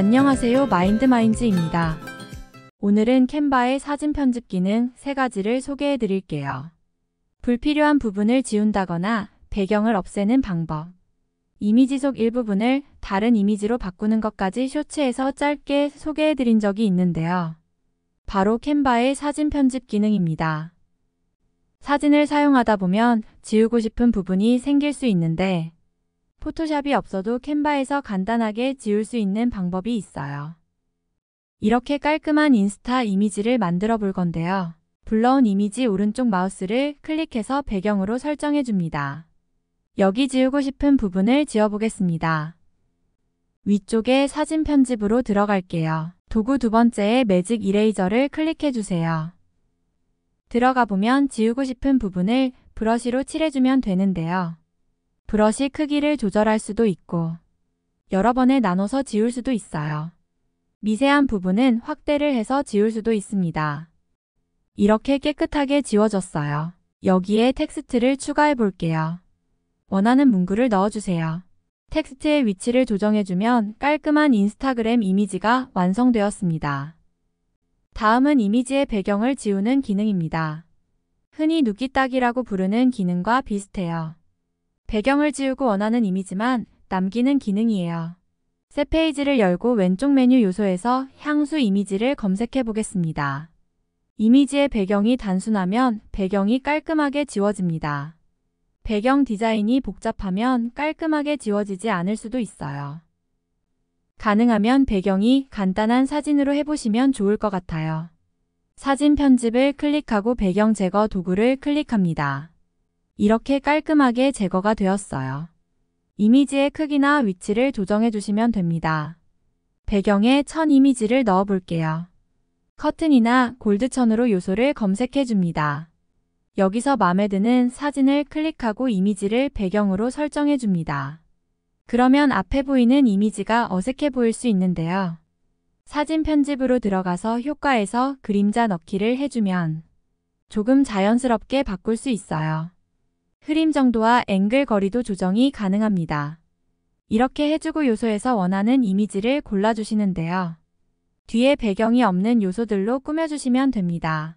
안녕하세요 마인드마인즈입니다. 오늘은 캔바의 사진 편집 기능 3가지를 소개해 드릴게요. 불필요한 부분을 지운다거나 배경을 없애는 방법 이미지 속 일부분을 다른 이미지로 바꾸는 것까지 쇼츠에서 짧게 소개해 드린 적이 있는데요. 바로 캔바의 사진 편집 기능입니다. 사진을 사용하다 보면 지우고 싶은 부분이 생길 수 있는데 포토샵이 없어도 캔바에서 간단하게 지울 수 있는 방법이 있어요. 이렇게 깔끔한 인스타 이미지를 만들어 볼 건데요. 불러온 이미지 오른쪽 마우스를 클릭해서 배경으로 설정해 줍니다. 여기 지우고 싶은 부분을 지워보겠습니다. 위쪽에 사진 편집으로 들어갈게요. 도구 두 번째에 매직 이레이저를 클릭해 주세요. 들어가 보면 지우고 싶은 부분을 브러쉬로 칠해주면 되는데요. 브러시 크기를 조절할 수도 있고 여러 번에 나눠서 지울 수도 있어요. 미세한 부분은 확대를 해서 지울 수도 있습니다. 이렇게 깨끗하게 지워졌어요. 여기에 텍스트를 추가해 볼게요. 원하는 문구를 넣어주세요. 텍스트의 위치를 조정해주면 깔끔한 인스타그램 이미지가 완성되었습니다. 다음은 이미지의 배경을 지우는 기능입니다. 흔히 눕기 따기라고 부르는 기능과 비슷해요. 배경을 지우고 원하는 이미지만 남기는 기능이에요. 새 페이지를 열고 왼쪽 메뉴 요소에서 향수 이미지를 검색해 보겠습니다. 이미지의 배경이 단순하면 배경이 깔끔하게 지워집니다. 배경 디자인이 복잡하면 깔끔하게 지워지지 않을 수도 있어요. 가능하면 배경이 간단한 사진으로 해보시면 좋을 것 같아요. 사진 편집을 클릭하고 배경 제거 도구를 클릭합니다. 이렇게 깔끔하게 제거가 되었어요. 이미지의 크기나 위치를 조정해 주시면 됩니다. 배경에 천 이미지를 넣어 볼게요. 커튼이나 골드천으로 요소를 검색해 줍니다. 여기서 마음에 드는 사진을 클릭하고 이미지를 배경으로 설정해 줍니다. 그러면 앞에 보이는 이미지가 어색해 보일 수 있는데요. 사진 편집으로 들어가서 효과에서 그림자 넣기를 해주면 조금 자연스럽게 바꿀 수 있어요. 흐림 정도와 앵글 거리도 조정이 가능합니다. 이렇게 해주고 요소에서 원하는 이미지를 골라주시는데요. 뒤에 배경이 없는 요소들로 꾸며주시면 됩니다.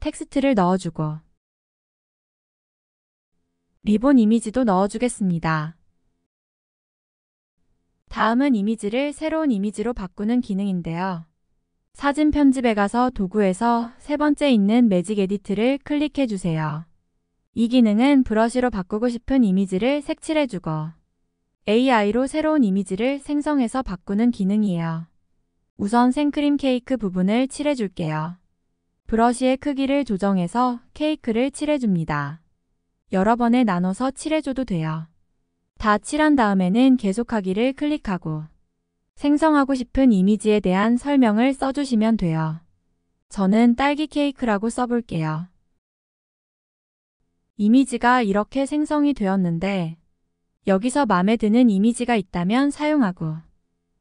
텍스트를 넣어주고 리본 이미지도 넣어주겠습니다. 다음은 이미지를 새로운 이미지로 바꾸는 기능인데요. 사진 편집에 가서 도구에서 세 번째 있는 매직 에디트를 클릭해주세요. 이 기능은 브러쉬로 바꾸고 싶은 이미지를 색칠해주고 AI로 새로운 이미지를 생성해서 바꾸는 기능이에요. 우선 생크림 케이크 부분을 칠해줄게요. 브러쉬의 크기를 조정해서 케이크를 칠해줍니다. 여러 번에 나눠서 칠해줘도 돼요. 다 칠한 다음에는 계속하기를 클릭하고 생성하고 싶은 이미지에 대한 설명을 써주시면 돼요. 저는 딸기 케이크라고 써볼게요. 이미지가 이렇게 생성이 되었는데 여기서 마음에 드는 이미지가 있다면 사용하고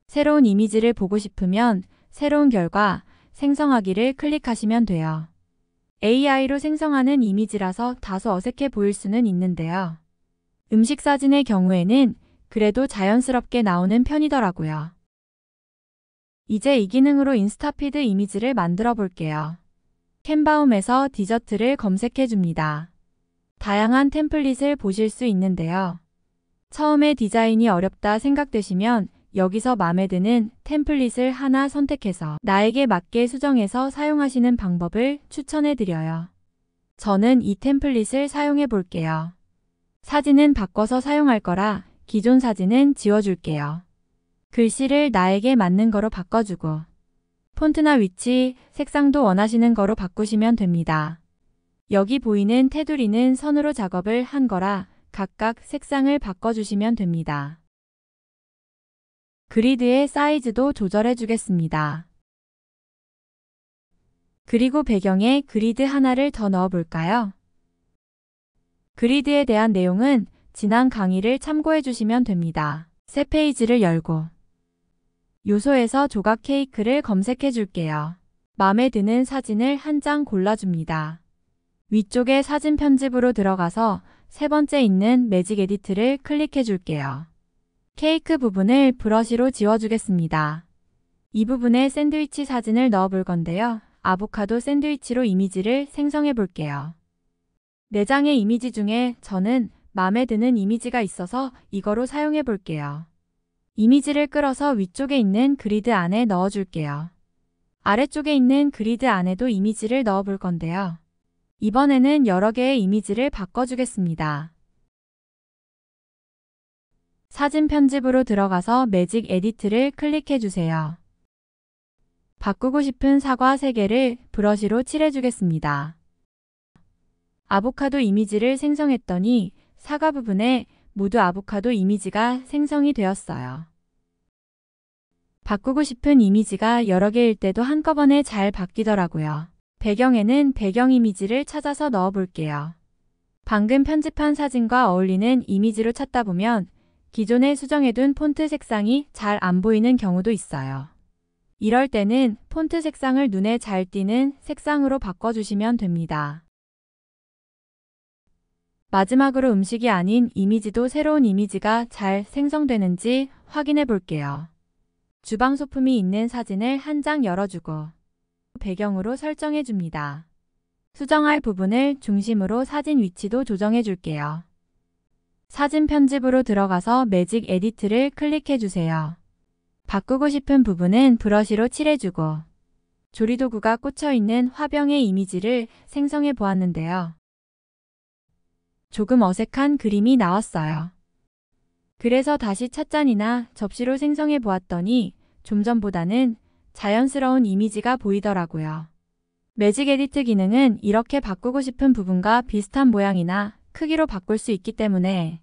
새로운 이미지를 보고 싶으면 새로운 결과 생성하기를 클릭하시면 돼요. AI로 생성하는 이미지라서 다소 어색해 보일 수는 있는데요. 음식 사진의 경우에는 그래도 자연스럽게 나오는 편이더라고요. 이제 이 기능으로 인스타피드 이미지를 만들어 볼게요. 캔바움에서 디저트를 검색해 줍니다. 다양한 템플릿을 보실 수 있는데요. 처음에 디자인이 어렵다 생각되시면 여기서 마음에 드는 템플릿을 하나 선택해서 나에게 맞게 수정해서 사용하시는 방법을 추천해 드려요. 저는 이 템플릿을 사용해 볼게요. 사진은 바꿔서 사용할 거라 기존 사진은 지워줄게요. 글씨를 나에게 맞는 거로 바꿔주고 폰트나 위치, 색상도 원하시는 거로 바꾸시면 됩니다. 여기 보이는 테두리는 선으로 작업을 한 거라 각각 색상을 바꿔주시면 됩니다. 그리드의 사이즈도 조절해 주겠습니다. 그리고 배경에 그리드 하나를 더 넣어볼까요? 그리드에 대한 내용은 지난 강의를 참고해 주시면 됩니다. 새 페이지를 열고 요소에서 조각 케이크를 검색해 줄게요. 마음에 드는 사진을 한 장 골라줍니다. 위쪽에 사진 편집으로 들어가서 세 번째 있는 매직 에디트를 클릭해 줄게요. 케이크 부분을 브러쉬로 지워주겠습니다. 이 부분에 샌드위치 사진을 넣어 볼 건데요. 아보카도 샌드위치로 이미지를 생성해 볼게요. 4장의 이미지 중에 저는 마음에 드는 이미지가 있어서 이거로 사용해 볼게요. 이미지를 끌어서 위쪽에 있는 그리드 안에 넣어줄게요. 아래쪽에 있는 그리드 안에도 이미지를 넣어 볼 건데요. 이번에는 여러 개의 이미지를 바꿔주겠습니다. 사진 편집으로 들어가서 매직 에디트를 클릭해주세요. 바꾸고 싶은 사과 3개를 브러쉬로 칠해주겠습니다. 아보카도 이미지를 생성했더니 사과 부분에 모두 아보카도 이미지가 생성이 되었어요. 바꾸고 싶은 이미지가 여러 개일 때도 한꺼번에 잘 바뀌더라고요. 배경에는 배경 이미지를 찾아서 넣어볼게요. 방금 편집한 사진과 어울리는 이미지로 찾다 보면 기존에 수정해둔 폰트 색상이 잘 안 보이는 경우도 있어요. 이럴 때는 폰트 색상을 눈에 잘 띄는 색상으로 바꿔주시면 됩니다. 마지막으로 음식이 아닌 이미지도 새로운 이미지가 잘 생성되는지 확인해 볼게요. 주방 소품이 있는 사진을 한 장 열어주고 배경으로 설정해 줍니다. 수정할 부분을 중심으로 사진 위치도 조정해 줄게요. 사진 편집으로 들어가서 매직 에디트를 클릭해 주세요. 바꾸고 싶은 부분은 브러쉬로 칠해주고 조리도구가 꽂혀있는 화병의 이미지를 생성해 보았는데요. 조금 어색한 그림이 나왔어요. 그래서 다시 찻잔이나 접시로 생성해 보았더니 좀 전보다는 자연스러운 이미지가 보이더라고요. 매직 에디트 기능은 이렇게 바꾸고 싶은 부분과 비슷한 모양이나 크기로 바꿀 수 있기 때문에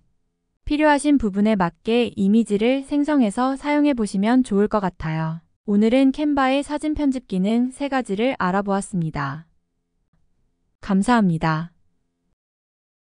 필요하신 부분에 맞게 이미지를 생성해서 사용해 보시면 좋을 것 같아요. 오늘은 캔바의 사진 편집 기능 3가지를 알아보았습니다. 감사합니다.